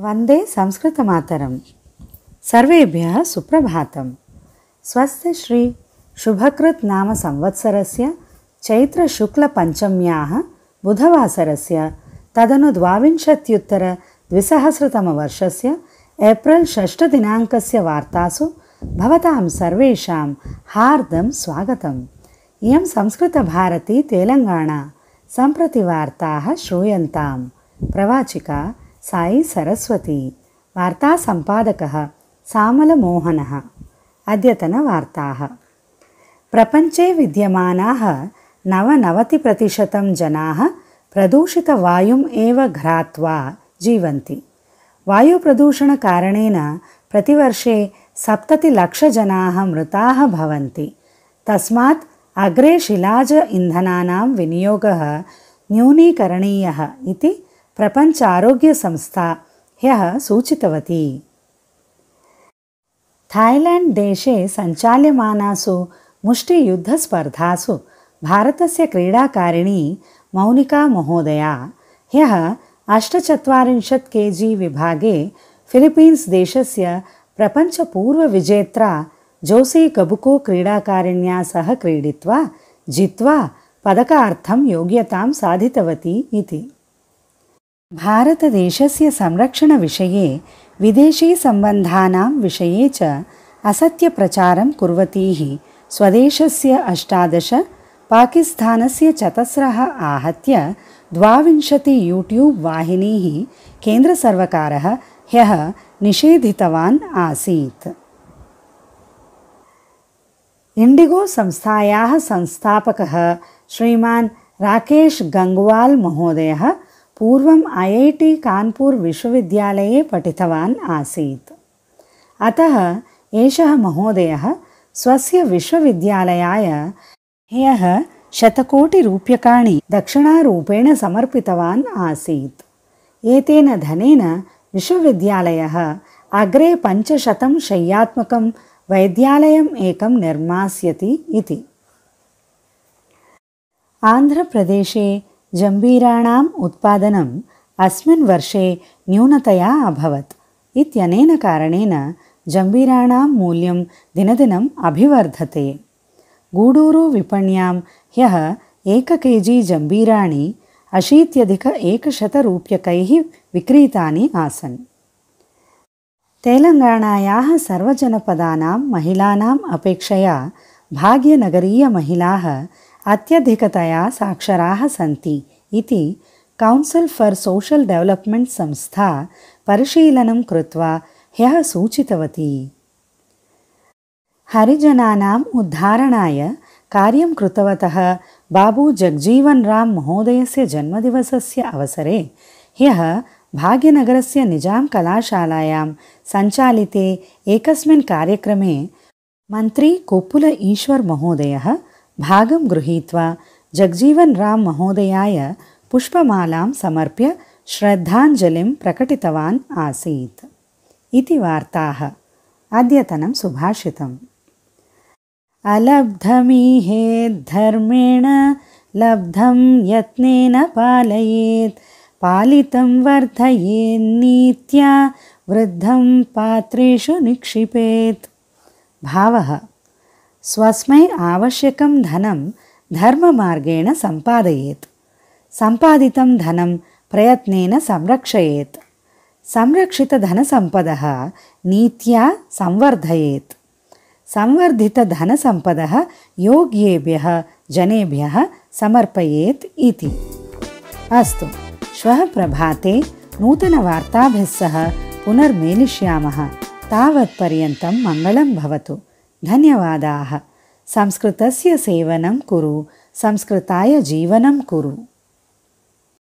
वन्दे संस्कृतमातरं सर्वेभ्यः सुप्रभातं स्वस्य श्री शुभकृत् नाम संवत्सरस्य चैत्रशुक्लपञ्चम्याः बुधवासरस्य तदनु द्वाविंशत्युत्तरद्विसहस्रतमवर्षस्य एप्रिल् षष्टदिनाङ्कस्य वार्तासु भवतां सर्वेषां हार्दं स्वागतम् इयं संस्कृतभारती तेलङ्गाणा सम्प्रति वार्ताः श्रूयन्तां प्रवाचिका साई सरस्वती वार्तासम्पादकः सामलमोहनः अद्यतनवार्ताः प्रपञ्चे विद्यमानाः नवनवतिप्रतिशतं जनाः प्रदूषितवायुम् एव घ्रात्वा जीवन्ति वायुप्रदूषणकारणेन प्रतिवर्षे सप्ततिलक्षजनाः मृताः भवन्ति तस्मात् अग्रे शिलाज इन्धनानां विनियोगः न्यूनीकरणीयः इति प्रपञ्च आरोग्यसंस्था ह्यः सूचितवती थाय्लेण्ड् देशे सञ्चाल्यमानासु मुष्टियुद्धस्पर्धासु भारतस्य क्रीडाकारिणी मौनिका महोदया ह्यः अष्टचत्वारिंशत् के जी विभागे फिलिप्पीन्स् देशस्य प्रपञ्चपूर्वविजेत्रा जोसी कबुको क्रीडाकारिण्या सह क्रीडित्वा जित्वा पदकार्थं योग्यतां साधितवती इति भारतदेशस्य संरक्षणविषये विदेशीसम्बन्धानां विषये च असत्यप्रचारं कुर्वतीः स्वदेशस्य अष्टादश पाकिस्थानस्य चतस्रः आहत्य द्वाविंशति यूट्यूब् वाहिनीः केन्द्रसर्वकारः ह्यः निषेधितवान् आसीत् इण्डिगो संस्थायाः संस्थापकः श्रीमान् राकेश गङ्ग्वाल् महोदयः पूर्वम् ऐ ऐ टि कान्पूर् विश्वविद्यालये पठितवान् आसीत् अतः एषः महोदयः स्वस्य विश्वविद्यालयाय ह्यः शतकोटिरूप्यकाणि दक्षिणारूपेण समर्पितवान् आसीत् एतेन धनेन विश्वविद्यालयः अग्रे पञ्चशतं शय्यात्मकं वैद्यालयम् एकं निर्मास्यति इति आन्ध्रप्रदेशे जम्बीराणाम् उत्पादनम् अस्मिन् वर्षे न्यूनतया अभवत् इत्यनेन कारणेन जम्बीराणां मूल्यं दिनदिनम् अभिवर्धते गूडूरुविपण्यां ह्यः एक के जी जम्बीराणि अशीत्यधिक एकशतरूप्यकैः विक्रीतानि आसन् तेलङ्गाणायाः सर्वजनपदानां महिलानाम् अपेक्षया भाग्यनगरीयमहिलाः अत्यधिकतया साक्षरा सी इति कौन्सिल् फर् सोशल डेवलपमेंट संस्था परिशीलनं कृत्वा ह्यः सूचितवती हरिजनानाम् उद्धारणाय कार्यं कृतवतः बाबू जगजीवनराम महोदयस्य जन्मदिवसस्य अवसरे ह्यः भाग्यनगरस्य निजां कलाशालायां सञ्चालिते एकस्मिन् कार्यक्रमे मंत्री कोपुल ईश्वर ईश्वरमहोदयः भागं गृहीत्वा जगजीवन् राम महोदयाय पुष्पमालां समर्प्य श्रद्धाञ्जलिं प्रकटितवान् आसीत् इति वार्ताः अद्यतनं सुभाषितम् अलब्धमीहेद्धर्मेण लब्धं यत्नेन पालयेत् पालितं वर्धयेत् नीत्या वृद्धं पात्रेषु निक्षिपेत् भावः स्वस्मै आवश्यकं धनं धर्ममार्गेण सम्पादयेत् सम्पादितं धनं प्रयत्नेन संरक्षयेत् संरक्षितधनसम्पदः नीत्या संवर्धयेत् संवर्धितधनसम्पदः योग्येभ्यः जनेभ्यः समर्पयेत् इति अस्तु श्वः प्रभाते नूतनवार्ताभिस्सह पुनर्मेलिष्यामः तावत्पर्यन्तं मङ्गलं भवतु धन्यवादाः संस्कृतस्य सेवनं कुरु संस्कृताय जीवनं कुरु